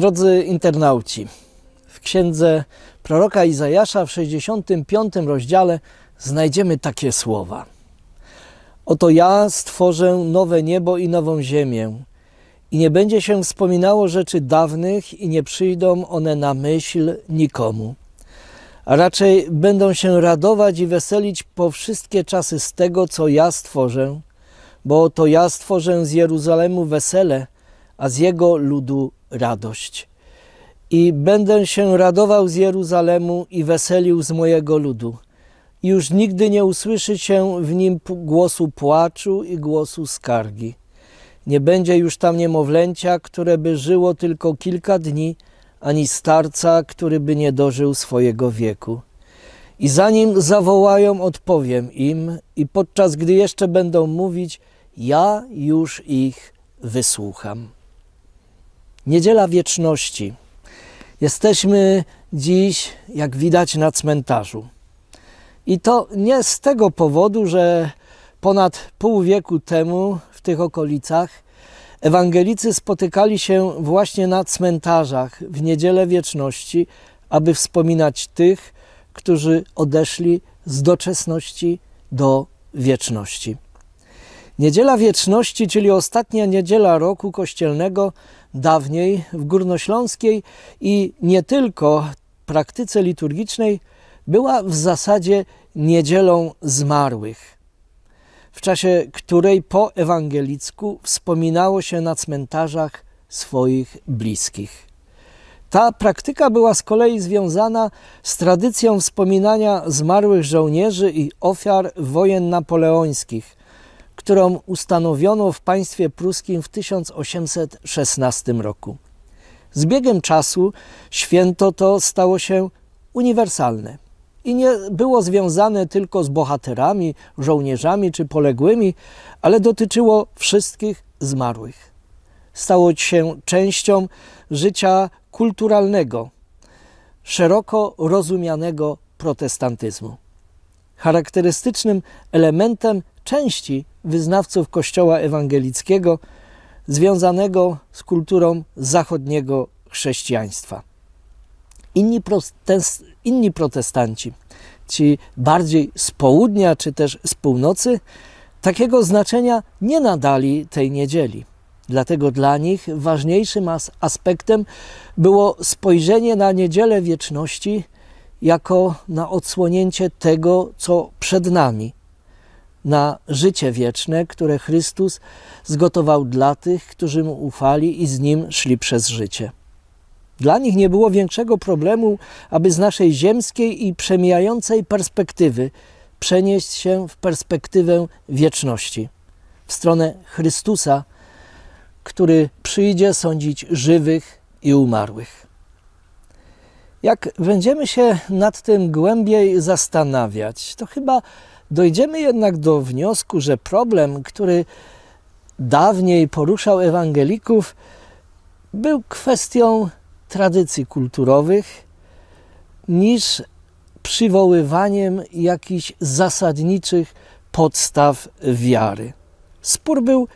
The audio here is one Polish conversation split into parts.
Drodzy internauci, w księdze proroka Izajasza w 65 rozdziale znajdziemy takie słowa. Oto ja stworzę nowe niebo i nową ziemię, i nie będzie się wspominało rzeczy dawnych, i nie przyjdą one na myśl nikomu. A raczej będą się radować i weselić po wszystkie czasy z tego, co ja stworzę, bo to ja stworzę z Jeruzalemu wesele, a z jego ludu radość. I będę się radował z Jeruzalemu i weselił z mojego ludu. Już nigdy nie usłyszy się w nim głosu płaczu i głosu skargi. Nie będzie już tam niemowlęcia, które by żyło tylko kilka dni, ani starca, który by nie dożył swojego wieku. I zanim zawołają, odpowiem im, i podczas gdy jeszcze będą mówić, ja już ich wysłucham. Niedziela Wieczności. Jesteśmy dziś, jak widać, na cmentarzu. I to nie z tego powodu, że ponad pół wieku temu w tych okolicach ewangelicy spotykali się właśnie na cmentarzach w Niedzielę Wieczności, aby wspominać tych, którzy odeszli z doczesności do wieczności. Niedziela Wieczności, czyli ostatnia niedziela roku kościelnego, dawniej w górnośląskiej i nie tylko praktyce liturgicznej, była w zasadzie niedzielą zmarłych, w czasie której po ewangelicku wspominało się na cmentarzach swoich bliskich. Ta praktyka była z kolei związana z tradycją wspominania zmarłych żołnierzy i ofiar wojen napoleońskich, którą ustanowiono w państwie pruskim w 1816 roku. Z biegiem czasu święto to stało się uniwersalne i nie było związane tylko z bohaterami, żołnierzami czy poległymi, ale dotyczyło wszystkich zmarłych. Stało się częścią życia kulturalnego, szeroko rozumianego protestantyzmu. Charakterystycznym elementem części wyznawców Kościoła ewangelickiego związanego z kulturą zachodniego chrześcijaństwa. Inni, protest, inni protestanci, ci bardziej z południa czy też z północy, takiego znaczenia nie nadali tej niedzieli. Dlatego dla nich ważniejszym aspektem było spojrzenie na niedzielę wieczności jako na odsłonięcie tego, co przed nami, na życie wieczne, które Chrystus zgotował dla tych, którzy mu ufali i z nim szli przez życie. Dla nich nie było większego problemu, aby z naszej ziemskiej i przemijającej perspektywy przenieść się w perspektywę wieczności, w stronę Chrystusa, który przyjdzie sądzić żywych i umarłych. Jak będziemy się nad tym głębiej zastanawiać, to chyba dojdziemy jednak do wniosku, że problem, który dawniej poruszał ewangelików, był kwestią tradycji kulturowych niż przywoływaniem jakichś zasadniczych podstaw wiary. Spór był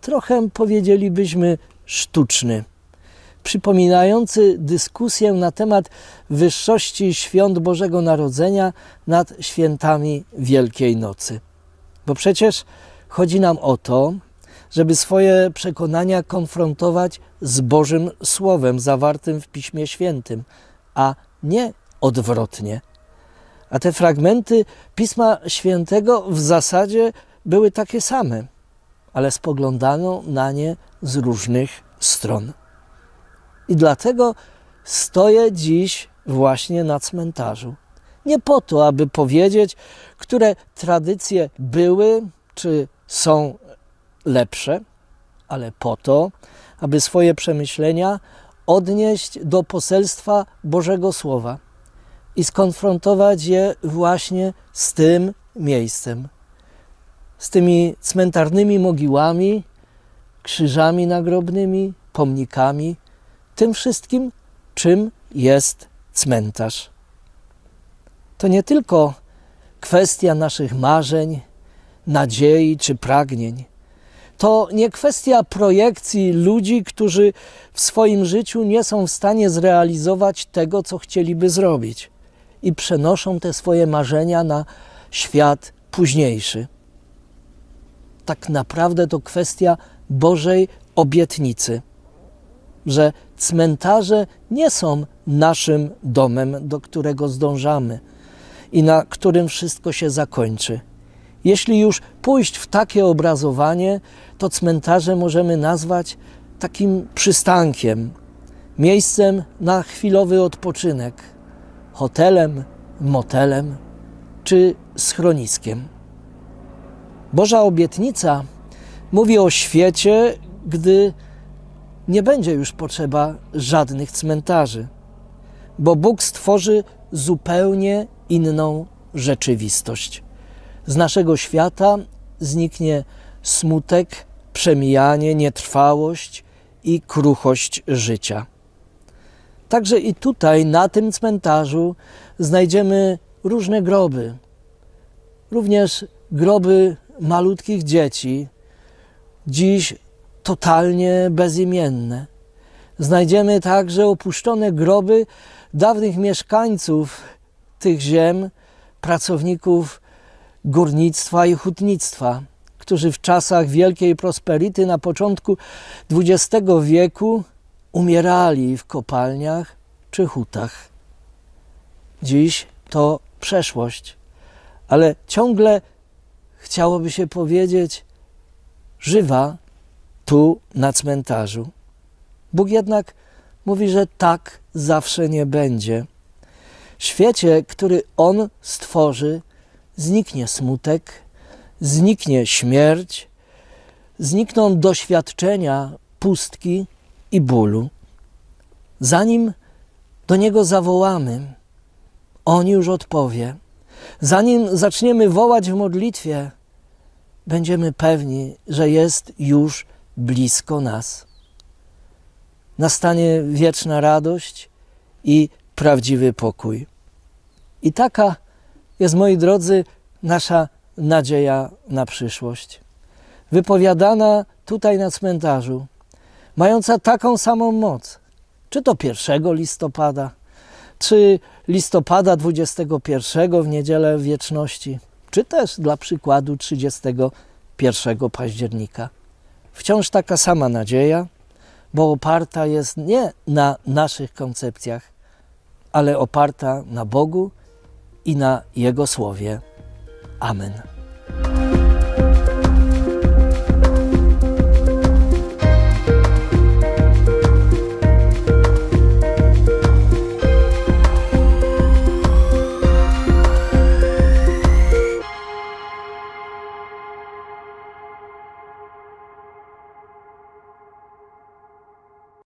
trochę, powiedzielibyśmy, sztuczny przypominający dyskusję na temat wyższości świąt Bożego Narodzenia nad świętami Wielkiej Nocy. Bo przecież chodzi nam o to, żeby swoje przekonania konfrontować z Bożym Słowem zawartym w Piśmie Świętym, a nie odwrotnie. A te fragmenty Pisma Świętego w zasadzie były takie same, ale spoglądano na nie z różnych stron. I dlatego stoję dziś właśnie na cmentarzu. Nie po to, aby powiedzieć, które tradycje były czy są lepsze, ale po to, aby swoje przemyślenia odnieść do poselstwa Bożego Słowa i skonfrontować je właśnie z tym miejscem, z tymi cmentarnymi mogiłami, krzyżami nagrobnymi, pomnikami, tym wszystkim, czym jest cmentarz. To nie tylko kwestia naszych marzeń, nadziei czy pragnień. To nie kwestia projekcji ludzi, którzy w swoim życiu nie są w stanie zrealizować tego, co chcieliby zrobić i przenoszą te swoje marzenia na świat późniejszy. Tak naprawdę to kwestia Bożej obietnicy, że Cmentarze nie są naszym domem, do którego zdążamy i na którym wszystko się zakończy. Jeśli już pójść w takie obrazowanie, to cmentarze możemy nazwać takim przystankiem, miejscem na chwilowy odpoczynek, hotelem, motelem czy schroniskiem. Boża obietnica mówi o świecie, gdy nie będzie już potrzeba żadnych cmentarzy, bo Bóg stworzy zupełnie inną rzeczywistość. Z naszego świata zniknie smutek, przemijanie, nietrwałość i kruchość życia. Także i tutaj, na tym cmentarzu, znajdziemy różne groby, również groby malutkich dzieci. Dziś totalnie bezimienne. Znajdziemy także opuszczone groby dawnych mieszkańców tych ziem, pracowników górnictwa i hutnictwa, którzy w czasach wielkiej prosperity na początku XX wieku umierali w kopalniach czy hutach. Dziś to przeszłość, ale ciągle chciałoby się powiedzieć żywa tu na cmentarzu. Bóg jednak mówi, że tak zawsze nie będzie. W świecie, który On stworzy, zniknie smutek, zniknie śmierć, znikną doświadczenia pustki i bólu. Zanim do Niego zawołamy, On już odpowie. Zanim zaczniemy wołać w modlitwie, będziemy pewni, że jest już blisko nas. Nastanie wieczna radość i prawdziwy pokój. I taka jest, moi drodzy, nasza nadzieja na przyszłość. Wypowiadana tutaj na cmentarzu, mająca taką samą moc, czy to 1 listopada, czy listopada 21 w niedzielę wieczności, czy też dla przykładu 31 października. Wciąż taka sama nadzieja, bo oparta jest nie na naszych koncepcjach, ale oparta na Bogu i na Jego Słowie. Amen.